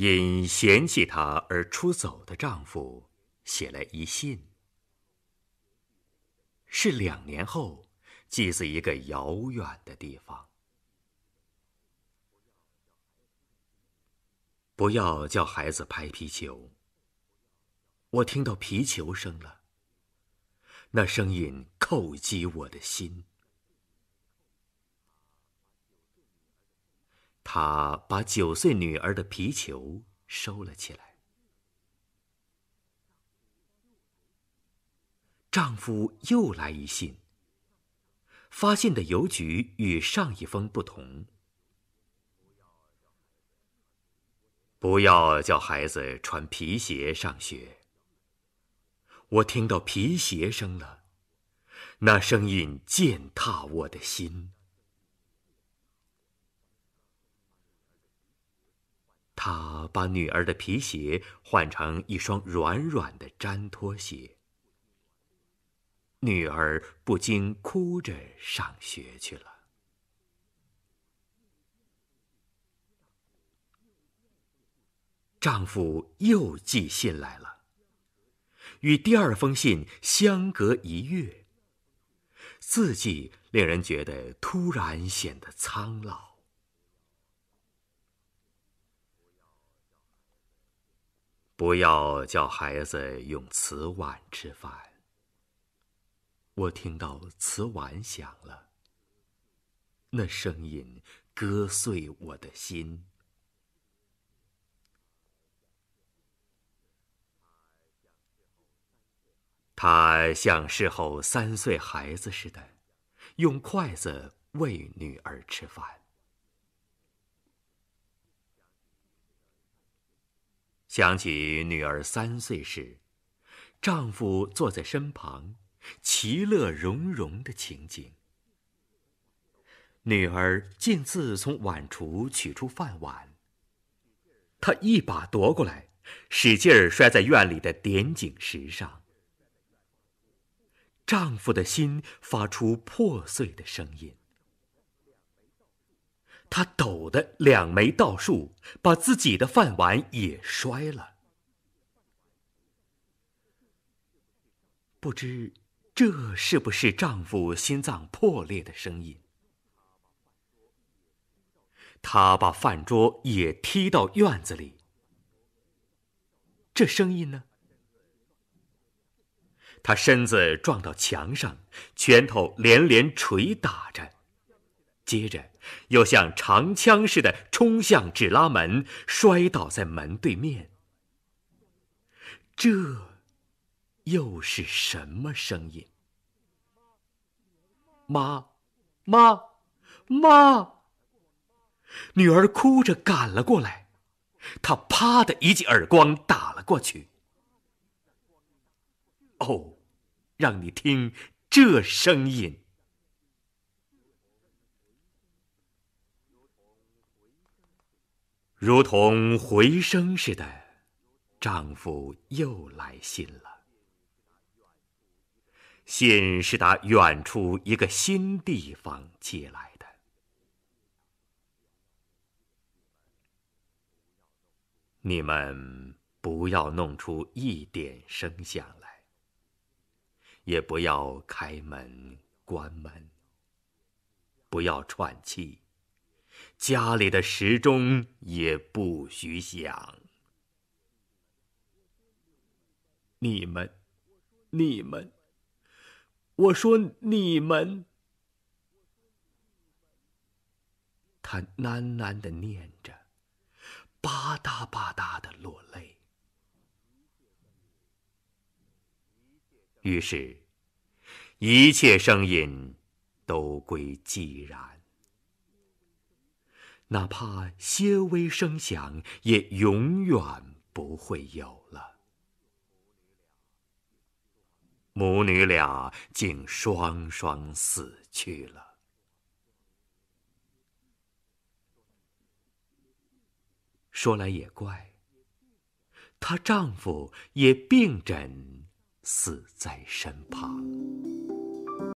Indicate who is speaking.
Speaker 1: 因嫌弃她而出走的丈夫，写了一信。是两年后，寄自一个遥远的地方。不要叫孩子拍皮球。我听到皮球声了。那声音叩击我的心。她把九岁女儿的皮球收了起来。丈夫又来一信。发信的邮局与上一封不同。不要叫孩子穿皮鞋上学。我听到皮鞋声了，那声音践踏我的心。把女儿的皮鞋换成一双软软的粘拖鞋，女儿不禁哭着上学去了。丈夫又寄信来了，与第二封信相隔一月，字迹令人觉得突然显得苍老。不要叫孩子用瓷碗吃饭。我听到瓷碗响了，那声音割碎我的心。他像事后三岁孩子似的，用筷子喂女儿吃饭。想起女儿三岁时，丈夫坐在身旁，其乐融融的情景。女儿径自从碗橱取出饭碗，他一把夺过来，使劲儿摔在院里的点景石上。丈夫的心发出破碎的声音。她抖得两眉倒竖，把自己的饭碗也摔了。不知这是不是丈夫心脏破裂的声音？她把饭桌也踢到院子里。这声音呢？她身子撞到墙上，拳头连连捶打着。接着，又像长枪似的冲向纸拉门，摔倒在门对面。这，又是什么声音？妈，妈，妈！女儿哭着赶了过来，她啪的一记耳光打了过去。哦，让你听这声音。如同回声似的，丈夫又来信了。信是打远处一个新地方寄来的。你们不要弄出一点声响来，也不要开门、关门，不要喘气。家里的时钟也不许响。你们，你们，我说你们，他喃喃的念着，吧嗒吧嗒的落泪。于是，一切声音都归寂然。哪怕些微声响，也永远不会有了。母女俩竟双双死去了。说来也怪，她丈夫也病枕死在身旁。